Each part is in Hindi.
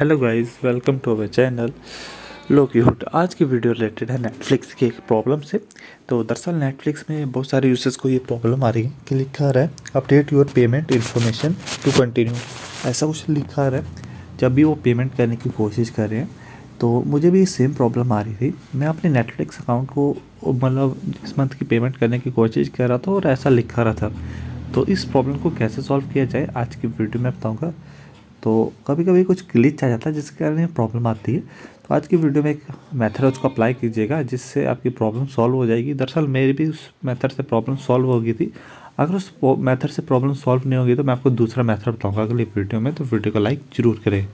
hello guys welcome to our channel लोकीहुड आज की वीडियो रिलेटेड है नेटफ्लिक्स की एक प्रॉब्लम से तो दरअसल नेटफ्लिक्स में बहुत सारे यूजर्स को ये प्रॉब्लम आ रही है कि लिखा आ रहा है update your payment information to continue ऐसा कुछ लिखा आ रहा है जब भी वो पेमेंट करने की कोशिश कर रहे हैं तो मुझे भी सेम प्रॉब्लम आ रही थी मैं अपने नेटफ्लिक्स अकाउंट को मतलब इस मंथ की पेमेंट करने की कोशिश कर रहा था और ऐसा लिखा रहा था तो इस प्रॉब्लम को कैसे सॉल्व किया जाए आज की वीडियो में बताऊँगा तो कभी कभी कुछ क्लिच आ जाता है जिसके कारण प्रॉब्लम आती है तो आज की वीडियो में एक मेथड है उसको अप्लाई कीजिएगा जिससे आपकी प्रॉब्लम सॉल्व हो जाएगी दरअसल मेरी भी उस मेथड से प्रॉब्लम सॉल्व होगी थी अगर उस मेथड से प्रॉब्लम सॉल्व नहीं होगी तो मैं आपको दूसरा मेथड बताऊंगा अगली वीडियो में तो वीडियो को लाइक ज़रूर करें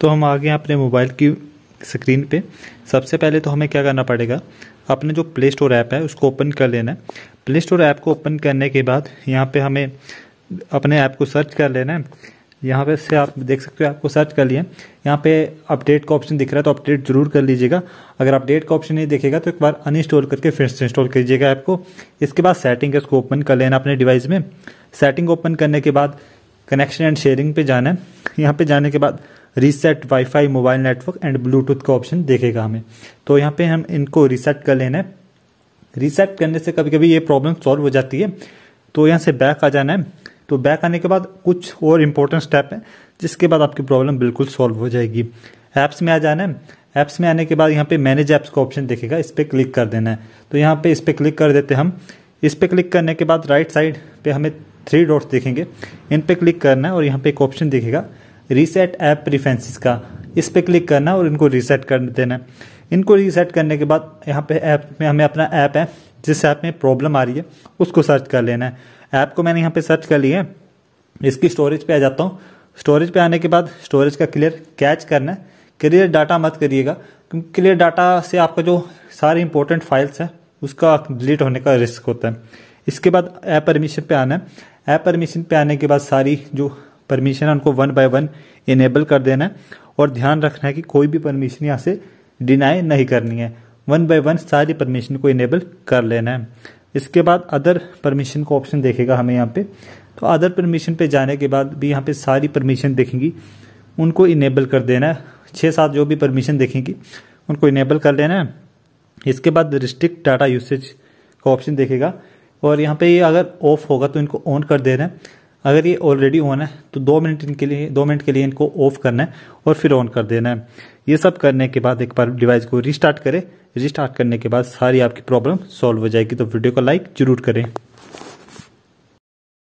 तो हम आ गए अपने मोबाइल की स्क्रीन पे सबसे पहले तो हमें क्या करना पड़ेगा अपने जो प्ले स्टोर ऐप है उसको ओपन कर लेना है प्ले स्टोर ऐप को ओपन करने के बाद यहाँ पे हमें अपने ऐप को सर्च कर लेना है यहाँ पे से आप देख सकते हो आपको सर्च कर लिए यहाँ पे अपडेट का ऑप्शन दिख रहा है तो अपडेट जरूर कर लीजिएगा अगर अपडेट का ऑप्शन नहीं देखेगा तो एक बार अनइंस्टॉल करके फिर से इंस्टॉल कीजिएगा ऐप को इसके बाद सेटिंग है उसको ओपन कर लेना अपने डिवाइस में सेटिंग ओपन करने के बाद कनेक्शन एंड शेयरिंग पे जाना है यहाँ पे जाने के बाद reset WiFi mobile network and Bluetooth का ऑप्शन देखेगा हमें तो यहाँ पे हम इनको रीसेट कर लेना है रीसेट करने से कभी कभी ये प्रॉब्लम सॉल्व हो जाती है तो यहाँ से बैक आ जाना है तो बैक आने के बाद कुछ और इम्पोर्टेंट स्टेप हैं जिसके बाद आपकी प्रॉब्लम बिल्कुल सॉल्व हो जाएगी ऐप्स में आ जाना है ऐप्स में आने के बाद यहाँ पे मैनेज ऐप्स का ऑप्शन देखेगा इस पर क्लिक कर देना है तो यहाँ पे इस पर क्लिक कर देते हम इस पर क्लिक करने के बाद राइट साइड पे हमें थ्री डॉट्स देखेंगे इन पर क्लिक करना है और यहाँ पे एक ऑप्शन देखेगा रीसेट ऐप प्रिफेंसिस का इस पर क्लिक करना है और इनको रीसेट कर देना है इनको रीसेट करने के बाद यहाँ पे ऐप में हमें अपना ऐप है जिस ऐप में प्रॉब्लम आ रही है उसको सर्च कर लेना है ऐप को मैंने यहाँ पे सर्च कर लिया है इसकी स्टोरेज पे आ जाता हूँ स्टोरेज पे आने के बाद स्टोरेज का क्लियर कैच करना है क्लियर डाटा मत करिएगा क्योंकि क्लियर डाटा से आपका जो सारे इंपॉर्टेंट फाइल्स हैं उसका डिलीट होने का रिस्क होता है इसके बाद ऐप परमिशन पे आना है ऐप परमिशन पे आने के बाद सारी जो परमिशन है उनको वन बाय वन इनेबल कर देना है और ध्यान रखना है कि कोई भी परमिशन यहाँ से डिनाई नहीं करनी है वन बाय वन सारी परमिशन को इनेबल कर लेना है इसके बाद अदर परमिशन का ऑप्शन देखेगा हमें यहाँ पे तो अदर परमिशन पे जाने के बाद भी यहाँ पे सारी परमिशन देखेंगी उनको इनेबल कर देना है छः सात जो भी परमिशन देखेंगी उनको इनेबल कर लेना है इसके बाद रिस्ट्रिक्ट डाटा यूसेज का ऑप्शन देखेगा और यहाँ पे ये अगर ऑफ होगा तो इनको ऑन कर देना है अगर ये ऑलरेडी ऑन है तो दो मिनट इनके लिए दो मिनट के लिए इनको ऑफ करना है और फिर ऑन कर देना है ये सब करने के बाद एक बार डिवाइस को रिस्टार्ट करें रिस्टार्ट करने के बाद सारी आपकी प्रॉब्लम सॉल्व हो जाएगी तो वीडियो को लाइक जरूर करें